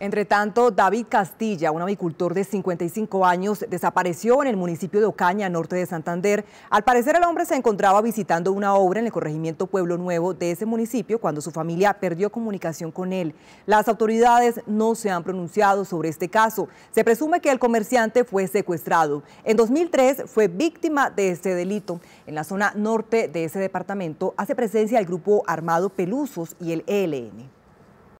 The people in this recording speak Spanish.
Entre tanto, David Castilla, un avicultor de 55 años, desapareció en el municipio de Ocaña, norte de Santander. Al parecer, el hombre se encontraba visitando una obra en el corregimiento Pueblo Nuevo de ese municipio cuando su familia perdió comunicación con él. Las autoridades no se han pronunciado sobre este caso. Se presume que el comerciante fue secuestrado. En 2003 fue víctima de este delito. En la zona norte de ese departamento hace presencia el grupo armado Pelusos y el ELN.